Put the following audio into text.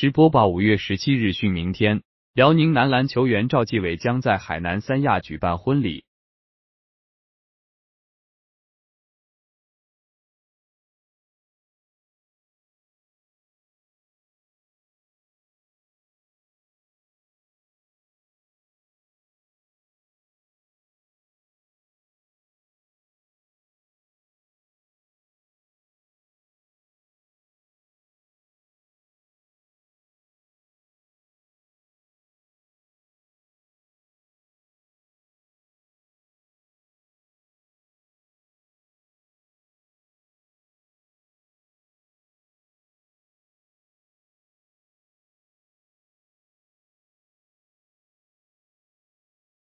直播吧，五月十七日讯，明天，辽宁男篮球员赵继伟将在海南三亚举办婚礼。